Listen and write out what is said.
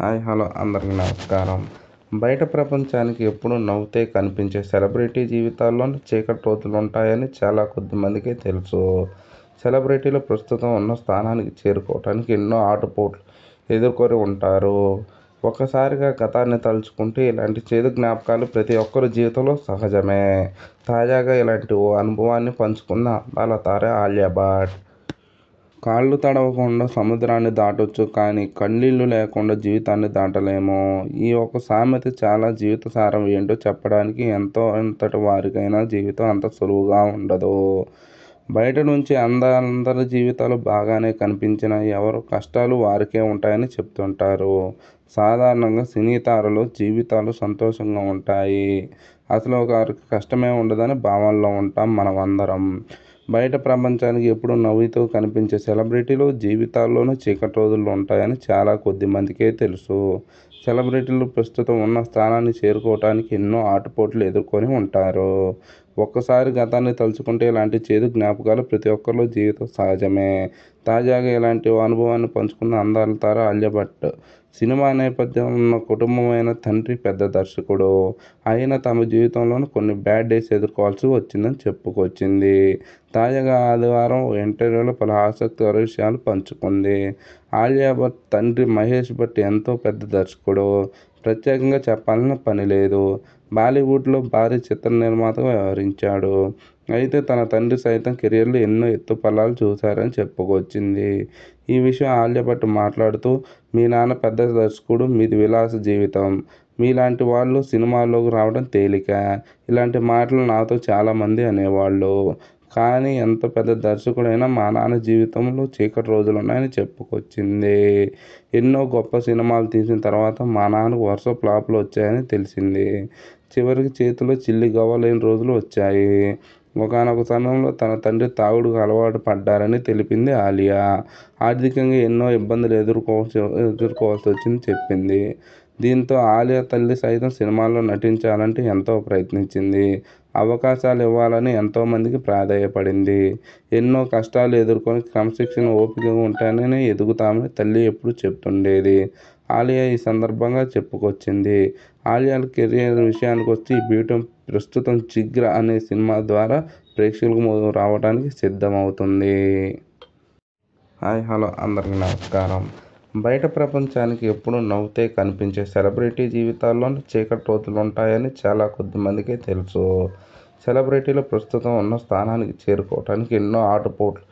hi hello అందరికీ నమస్కారం బయట ప్రపంచానికి ఎప్పుడూ నవ్వుతే కనిపించే సెలబ్రిటీ జీవితాల్లో చీకటి రోజులు ఉంటాయని చాలా కొద్దిమందికే తెలుసు సెలబ్రిటీలు ప్రస్తుతం ఉన్న స్థానానికి చేరుకోవటానికి ఎన్నో ఆటపోట్లు ఎదుర్కొని ఉంటారు ఒక్కసారిగా గతాన్ని తలుచుకుంటే ఇలాంటి చేదు జ్ఞాపకాలు ప్రతి ఒక్కరు జీవితంలో సహజమే తాజాగా ఇలాంటి ఓ అనుభవాన్ని పంచుకున్న వాళ్ళ తారే ఆలియా భట్ కాళ్ళు తడవకుండా సముద్రాన్ని దాటొచ్చు కానీ కన్నీళ్ళు లేకుండా జీవితాన్ని దాటలేము ఈ ఒక సామెత చాలా జీవిత సారం ఏంటో చెప్పడానికి ఎంతో ఎంతటి వారికైనా జీవితం అంత సులువుగా ఉండదు బయట నుంచి అందరి జీవితాలు బాగానే కనిపించిన ఎవరు కష్టాలు వారికే ఉంటాయని చెప్తుంటారు సాధారణంగా సినీతారులు జీవితాలు సంతోషంగా ఉంటాయి అసలు వారికి కష్టమే ఉండదని భావనలో ఉంటాం మనం అందరం బయట ప్రపంచానికి ఎప్పుడూ నవ్వుతూ కనిపించే సెలబ్రిటీలు జీవితాల్లోనూ చీకటి రోజులు ఉంటాయని చాలా కొద్ది మందికే తెలుసు సెలబ్రిటీలు ప్రస్తుతం ఉన్న స్థానాన్ని చేరుకోవటానికి ఎన్నో ఆటుపోట్లు ఎదుర్కొని ఉంటారు ఒక్కసారి గతాన్ని తలుచుకుంటే ఇలాంటి చేదు జ్ఞాపకాలు ప్రతి ఒక్కరిలో జీవితం సహజమే తాజాగా ఇలాంటి అనుభవాన్ని పంచుకున్న అందాల తార అలియా భట్ సినిమా నేపథ్యం ఉన్న కుటుంబమైన తండ్రి పెద్ద దర్శకుడు ఆయన తమ జీవితంలోని కొన్ని బ్యాడ్ డేస్ ఎదుర్కోవాల్సి వచ్చిందని చెప్పుకొచ్చింది తాజాగా ఆదివారం ఇంటర్వ్యూలో పలు ఆసక్తికర విషయాలు పంచుకుంది ఆలియా భట్ తండ్రి మహేష్ భట్ ఎంతో పెద్ద దర్శకుడు ప్రత్యేకంగా చెప్పాల్సిన పని లేదు బాలీవుడ్లో భారీ చిత్ర నిర్మాతగా వ్యవహరించాడు అయితే తన తండ్రి సైతం కెరియర్లో ఎన్నో ఎత్తుపల్లాలు చూశారని చెప్పుకొచ్చింది ఈ విషయం ఆలియా మాట్లాడుతూ మీ నాన్న పెద్ద దర్శకుడు మీది విలాస జీవితం మీలాంటి వాళ్ళు సినిమాల్లోకి రావడం తేలిక ఇలాంటి మాటలు నాతో చాలామంది అనేవాళ్ళు కానీ ఎంత పెద్ద దర్శకుడైనా మా నాన్న జీవితంలో చీకటి రోజులు ఉన్నాయని చెప్పుకొచ్చింది ఎన్నో గొప్ప సినిమాలు తీసిన తర్వాత మా నాన్నకు వరుస ఫ్లాప్లు వచ్చాయని తెలిసింది చివరికి చేతిలో చిల్లి గవ్వలేని రోజులు వచ్చాయి ఒకనొక సమయంలో తన తండ్రి తాగుడుకు అలవాటు పడ్డారని తెలిపింది ఆలియా ఆర్థికంగా ఎన్నో ఇబ్బందులు ఎదుర్కోవాల్సి ఎదుర్కోవాల్సి వచ్చింది చెప్పింది దీంతో ఆలియా తల్లి సైతం సినిమాల్లో నటించాలంటే ఎంతో ప్రయత్నించింది అవకాశాలు ఇవ్వాలని ఎంతోమందికి ప్రాధేయపడింది ఎన్నో కష్టాలు ఎదుర్కొని క్రమశిక్షణ ఓపికగా ఉంటేనే ఎదుగుతామని తల్లి ఎప్పుడు చెప్తుండేది ఆలియా ఈ సందర్భంగా చెప్పుకొచ్చింది ఆలియాల కెరియర్ విషయానికి వచ్చి బీటం ప్రస్తుతం చిగ్ర అనే సినిమా ద్వారా ప్రేక్షకులకు రావడానికి సిద్ధమవుతుంది హాయ్ హలో అందరికీ నమస్కారం బయట ప్రపంచానికి ఎప్పుడూ నవ్వుతే కనిపించే సెలబ్రిటీ జీవితాల్లో చీకటి రోజులు ఉంటాయని చాలా కొద్ది మందికే తెలుసు సెలబ్రిటీలు ప్రస్తుతం ఉన్న స్థానానికి చేరుకోవటానికి ఎన్నో ఆటుపోట్లు